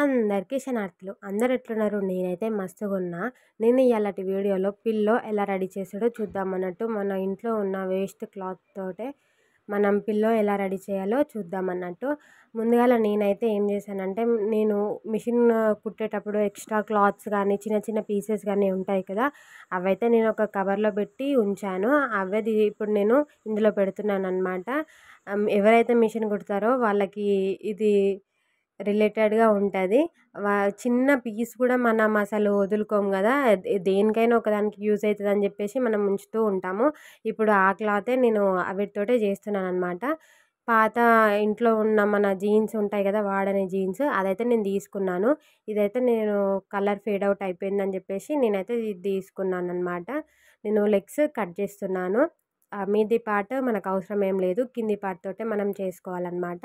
అందరికీ శనార్థులు అందరు ఎట్లున్నారు నేనైతే మస్తుగా ఉన్నా నేను ఇలాంటి వీడియోలో పిల్లో ఎలా రెడీ చేసాడో చూద్దామన్నట్టు మన ఇంట్లో ఉన్న వేస్ట్ క్లాత్ తోటే మనం పిల్లో ఎలా రెడీ చేయాలో చూద్దామన్నట్టు ముందుగాల నేనైతే ఏం చేశానంటే నేను మిషన్ కుట్టేటప్పుడు ఎక్స్ట్రా క్లాత్స్ కానీ చిన్న చిన్న పీసెస్ కానీ ఉంటాయి కదా అవైతే నేను ఒక కవర్లో పెట్టి ఉంచాను అవేది ఇప్పుడు నేను ఇందులో పెడుతున్నాను అనమాట ఎవరైతే మిషన్ కుడతారో వాళ్ళకి ఇది రిలేటెడ్గా ఉంటుంది చిన్న పీస్ కూడా మనం అసలు వదులుకోము కదా దేనికైనా ఒకదానికి యూజ్ అవుతుంది అని చెప్పేసి మనం ఉంచుతూ ఉంటాము ఇప్పుడు ఆ క్లాతే నేను వీటితోటే చేస్తున్నాను అనమాట పాత ఇంట్లో ఉన్న మన జీన్స్ ఉంటాయి కదా వాడని జీన్స్ అదైతే నేను తీసుకున్నాను ఇదైతే నేను కలర్ ఫేడ్ అవుట్ అయిపోయిందని చెప్పేసి నేనైతే ఇది తీసుకున్నాను అనమాట నేను లెగ్స్ కట్ చేస్తున్నాను మీది పార్ట్ మనకు అవసరం ఏం లేదు కింది పార్ట్ తోటే మనం చేసుకోవాలన్నమాట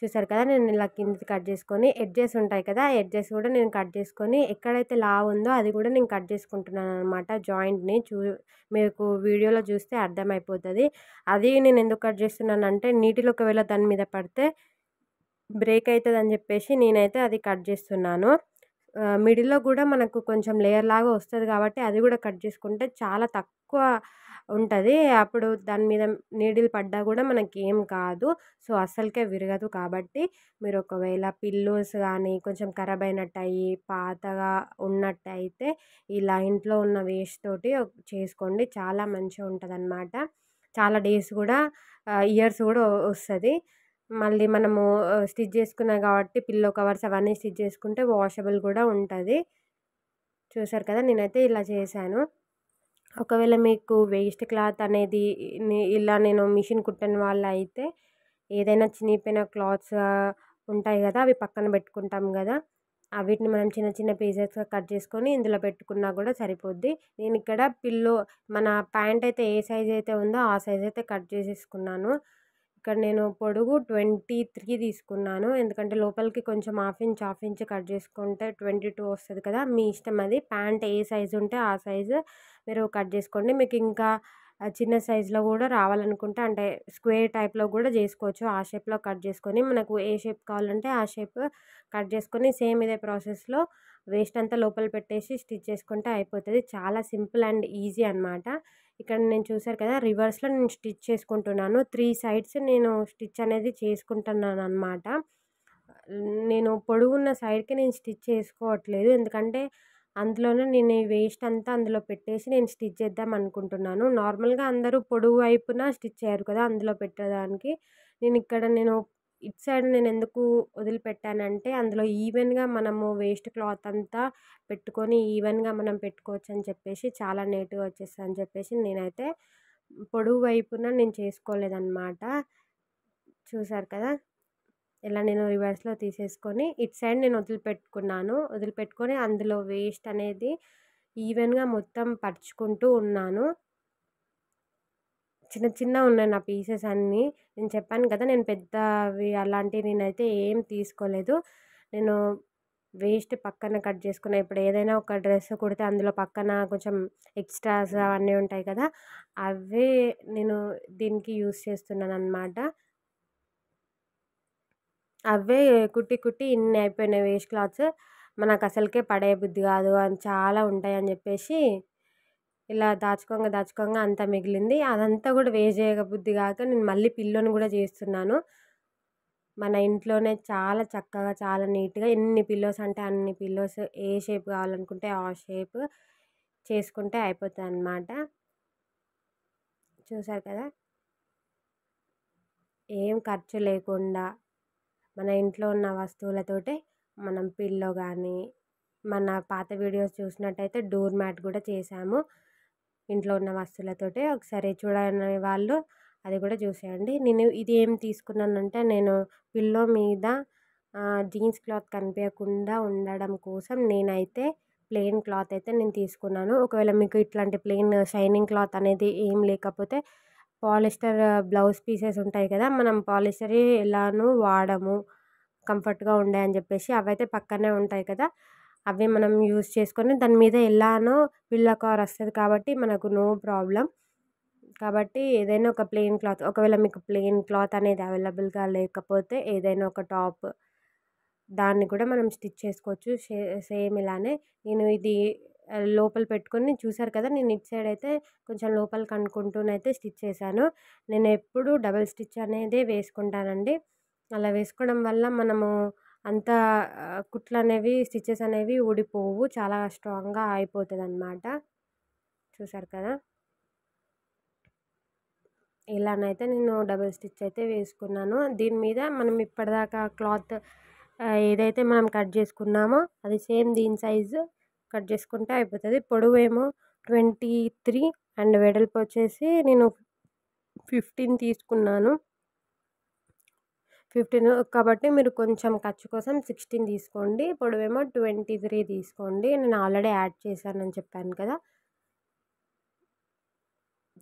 చూసారు కదా నేను ఇలా కిందకి కట్ చేసుకొని ఎడ్జెస్ ఉంటాయి కదా ఆ ఎడ్జెస్ కూడా నేను కట్ చేసుకొని ఎక్కడైతే లావు ఉందో అది కూడా నేను కట్ చేసుకుంటున్నాను అనమాట జాయింట్ని చూ మీకు వీడియోలో చూస్తే అర్థమైపోతుంది అది నేను ఎందుకు కట్ చేస్తున్నాను అంటే నీటిలో ఒకవేళ దాని మీద పడితే బ్రేక్ అవుతుంది అని చెప్పేసి నేనైతే అది కట్ చేస్తున్నాను మిడిల్లో కూడా మనకు కొంచెం లేయర్ లాగా వస్తుంది కాబట్టి అది కూడా కట్ చేసుకుంటే చాలా తక్కువ ఉంటుంది అప్పుడు దాని మీద నీడిల్ పడ్డా కూడా మనకి ఏం కాదు సో అస్సలకే విరగదు కాబట్టి మీరు ఒకవేళ పిల్లోస్ కానీ కొంచెం ఖరాబ్ అయినట్టయి పాతగా ఉన్నట్టయితే ఇలా ఇంట్లో ఉన్న వేస్ట్ తోటి చేసుకోండి చాలా మంచిగా ఉంటుంది అన్నమాట చాలా డేస్ కూడా ఇయర్స్ కూడా వస్తుంది మళ్ళీ మనము స్టిచ్ చేసుకున్నాం కాబట్టి పిల్లో కవర్స్ అవన్నీ స్టిచ్ చేసుకుంటే వాషబుల్ కూడా ఉంటుంది చూసారు కదా నేనైతే ఇలా చేశాను ఒకవేళ మీకు వేస్ట్ క్లాత్ అనేది ఇలా నేను మిషన్ కుట్టని వాళ్ళు అయితే ఏదైనా చినిగిపోయిన క్లాత్స్ ఉంటాయి కదా అవి పక్కన పెట్టుకుంటాం కదా అవిటిని మనం చిన్న చిన్న పీసెస్గా కట్ చేసుకొని ఇందులో పెట్టుకున్నా కూడా సరిపోద్ది నేను ఇక్కడ పిల్లో మన ప్యాంట్ అయితే ఏ సైజ్ అయితే ఉందో ఆ సైజ్ అయితే కట్ చేసేసుకున్నాను ఇక్కడ నేను పొడుగు ట్వంటీ త్రీ తీసుకున్నాను ఎందుకంటే లోపలికి కొంచెం half inch half inch cut చేసుకుంటే ట్వంటీ టూ వస్తుంది కదా మీ ఇష్టం అది ప్యాంట్ ఏ సైజు ఉంటే ఆ సైజు మీరు కట్ చేసుకోండి మీకు ఇంకా చిన్న సైజులో కూడా రావాలనుకుంటే అంటే స్క్వేర్ టైప్లో కూడా చేసుకోవచ్చు ఆ షేప్లో కట్ చేసుకొని మనకు ఏ షేప్ కావాలంటే ఆ షేప్ కట్ చేసుకొని సేమ్ ఇదే ప్రాసెస్లో వేస్ట్ అంతా లోపల పెట్టేసి స్టిచ్ చేసుకుంటే అయిపోతుంది చాలా సింపుల్ అండ్ ఈజీ అనమాట ఇక్కడ నేను చూసారు కదా రివర్స్లో నేను స్టిచ్ చేసుకుంటున్నాను త్రీ సైడ్స్ నేను స్టిచ్ అనేది చేసుకుంటున్నాను అనమాట నేను పొడుగున్న సైడ్కి నేను స్టిచ్ చేసుకోవట్లేదు ఎందుకంటే అందులోనే నేను ఈ వేస్ట్ అంతా అందులో పెట్టేసి నేను స్టిచ్ చేద్దాం అనుకుంటున్నాను నార్మల్గా అందరూ పొడుగు వైపున స్టిచ్ చేయరు కదా అందులో పెట్టడానికి నేను ఇక్కడ నేను ఇటు సైడ్ నేను ఎందుకు వదిలిపెట్టానంటే అందులో ఈవెన్గా మనము వేస్ట్ క్లాత్ అంతా పెట్టుకొని ఈవెన్గా మనం పెట్టుకోవచ్చు అని చెప్పేసి చాలా నీట్గా వచ్చేస్తుంది అని చెప్పేసి నేనైతే పొడువు వైపున నేను చేసుకోలేదన్నమాట చూసారు కదా ఇలా నేను రివర్స్లో తీసేసుకొని ఇటు సైడ్ నేను వదిలిపెట్టుకున్నాను వదిలిపెట్టుకొని అందులో వేస్ట్ అనేది ఈవెన్గా మొత్తం పరుచుకుంటూ ఉన్నాను చిన్న చిన్న ఉన్నాయి నా పీసెస్ అన్నీ నేను చెప్పాను కదా నేను పెద్దవి అలాంటివి నేనైతే ఏం తీసుకోలేదు నేను వేస్ట్ పక్కన కట్ చేసుకున్న ఇప్పుడు ఏదైనా ఒక డ్రెస్ కుడితే అందులో పక్కన కొంచెం ఎక్స్ట్రాస్ అవన్నీ ఉంటాయి కదా అవే నేను దీనికి యూస్ చేస్తున్నాను అనమాట అవే కుట్టి కుట్టి ఇన్ని అయిపోయినాయి వేస్ట్ క్లాత్స్ మనకు అసలుకే పడే బుద్ధి కాదు అని చాలా ఉంటాయి అని చెప్పేసి ఇలా దాచుకోంగ దాచుకోంగ అంతా మిగిలింది అదంతా కూడా వేస్ట్ బుద్ధి కాక నేను మళ్ళీ పిల్లోని కూడా చేస్తున్నాను మన ఇంట్లోనే చాలా చక్కగా చాలా నీట్గా ఎన్ని పిల్లోస్ అంటే అన్ని పిల్లోస్ ఏ షేప్ కావాలనుకుంటే ఆ షేప్ చేసుకుంటే అయిపోతుంది అన్నమాట చూసారు కదా ఏం ఖర్చు లేకుండా మన ఇంట్లో ఉన్న వస్తువులతోటే మనం పిల్లో కానీ మన పాత వీడియోస్ చూసినట్టయితే డోర్ మ్యాట్ కూడా చేసాము ఇంట్లో ఉన్న వస్తువులతోటే ఒకసారి చూడని వాళ్ళు అది కూడా చూసేయండి నేను ఇది ఏం తీసుకున్నానంటే నేను పిల్లో మీద జీన్స్ క్లాత్ కనిపించకుండా ఉండడం కోసం నేనైతే ప్లెయిన్ క్లాత్ అయితే నేను తీసుకున్నాను ఒకవేళ మీకు ఇట్లాంటి ప్లెయిన్ షైనింగ్ క్లాత్ అనేది ఏం లేకపోతే పాలిస్టర్ బ్లౌజ్ పీసెస్ ఉంటాయి కదా మనం పాలిస్టర్ ఎలానూ వాడము కంఫర్ట్గా ఉండే అని చెప్పేసి అవైతే పక్కనే ఉంటాయి కదా అవే మనం యూస్ చేసుకొని దాని మీద ఎలానో బిళ్ళకార వస్తుంది కాబట్టి మనకు నో ప్రాబ్లం కాబట్టి ఏదైనా ఒక ప్లెయిన్ క్లాత్ ఒకవేళ మీకు ప్లెయిన్ క్లాత్ అనేది అవైలబుల్గా లేకపోతే ఏదైనా ఒక టాప్ దాన్ని కూడా మనం స్టిచ్ చేసుకోవచ్చు సేమ్ ఇలానే నేను ఇది లోపల పెట్టుకొని చూసారు కదా నేను ఇటు సైడ్ అయితే కొంచెం లోపల కనుక్కుంటూనైతే స్టిచ్ చేశాను నేను ఎప్పుడు డబల్ స్టిచ్ అనేది వేసుకుంటానండి అలా వేసుకోవడం వల్ల మనము అంత కుట్లు అనేవి స్టిచ్చెస్ అనేవి ఊడిపోవు చాలా స్ట్రాంగ్గా అయిపోతుంది అన్నమాట చూసారు కదా ఇలానైతే నేను డబుల్ స్టిచ్ అయితే వేసుకున్నాను దీని మీద మనం ఇప్పటిదాకా క్లాత్ ఏదైతే మనం కట్ చేసుకున్నామో అది సేమ్ దీని సైజు కట్ చేసుకుంటే అయిపోతుంది పొడవు ఏమో ట్వంటీ త్రీ అండ్ వెడల్పు వచ్చేసి నేను ఫిఫ్టీన్ తీసుకున్నాను ఫిఫ్టీన్ కాబట్టి మీరు కొంచెం ఖర్చు కోసం సిక్స్టీన్ తీసుకోండి పొడవేమో ట్వంటీ త్రీ తీసుకోండి నేను ఆల్రెడీ యాడ్ చేశానని చెప్పాను కదా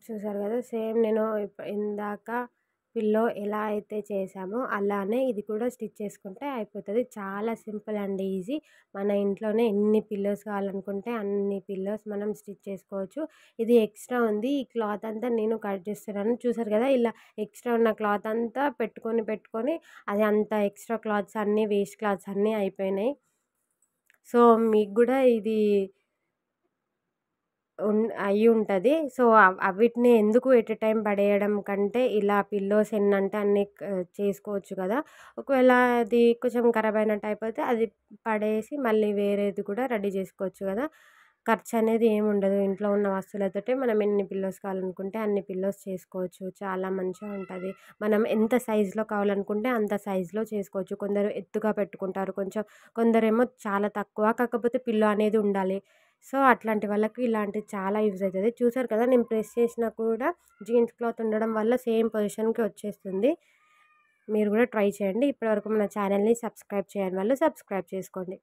చూసారు కదా సేమ్ నేను ఇందాక పిల్లో ఎలా అయితే చేసామో అలానే ఇది కూడా స్టిచ్ చేసుకుంటే అయిపోతుంది చాలా సింపుల్ అండ్ ఈజీ మన ఇంట్లోనే ఎన్ని పిల్లోస్ కావాలనుకుంటే అన్ని పిల్లోస్ మనం స్టిచ్ చేసుకోవచ్చు ఇది ఎక్స్ట్రా ఉంది ఈ క్లాత్ అంతా నేను కట్ చేస్తున్నాను చూసారు కదా ఇలా ఎక్స్ట్రా ఉన్న క్లాత్ అంతా పెట్టుకొని పెట్టుకొని అది అంత ఎక్స్ట్రా క్లాత్స్ అన్నీ వేస్ట్ క్లాత్స్ అన్నీ అయిపోయినాయి సో మీకు కూడా ఇది అయి ఉంటుంది సో అవిటిని ఎందుకు ఎట్ ఎ టైం పడేయడం కంటే ఇలా పిల్లోస్ ఎన్ని అంటే అన్నీ చేసుకోవచ్చు కదా ఒకవేళ అది కొంచెం ఖరాబ్ అయిన టైప్ అయితే అది పడేసి మళ్ళీ వేరేది కూడా రెడీ చేసుకోవచ్చు కదా ఖర్చు అనేది ఏమి ఉండదు ఇంట్లో ఉన్న వస్తువులతోటే మనం ఎన్ని పిల్లోస్ కావాలనుకుంటే అన్ని పిల్లోస్ చేసుకోవచ్చు చాలా మంచిగా ఉంటుంది మనం ఎంత సైజులో కావాలనుకుంటే అంత సైజులో చేసుకోవచ్చు కొందరు ఎత్తుగా పెట్టుకుంటారు కొంచెం కొందరేమో చాలా తక్కువ కాకపోతే పిల్లో అనేది ఉండాలి సో అట్లాంటి వాళ్ళకి ఇలాంటి చాలా యూజ్ అవుతుంది చూసారు కదా నేను ప్రెస్ చేసినా కూడా జీన్స్ క్లాత్ ఉండడం వల్ల సేమ్ పొజిషన్కి వచ్చేస్తుంది మీరు కూడా ట్రై చేయండి ఇప్పటివరకు మన ఛానల్ని సబ్స్క్రైబ్ చేయని వాళ్ళు సబ్స్క్రైబ్ చేసుకోండి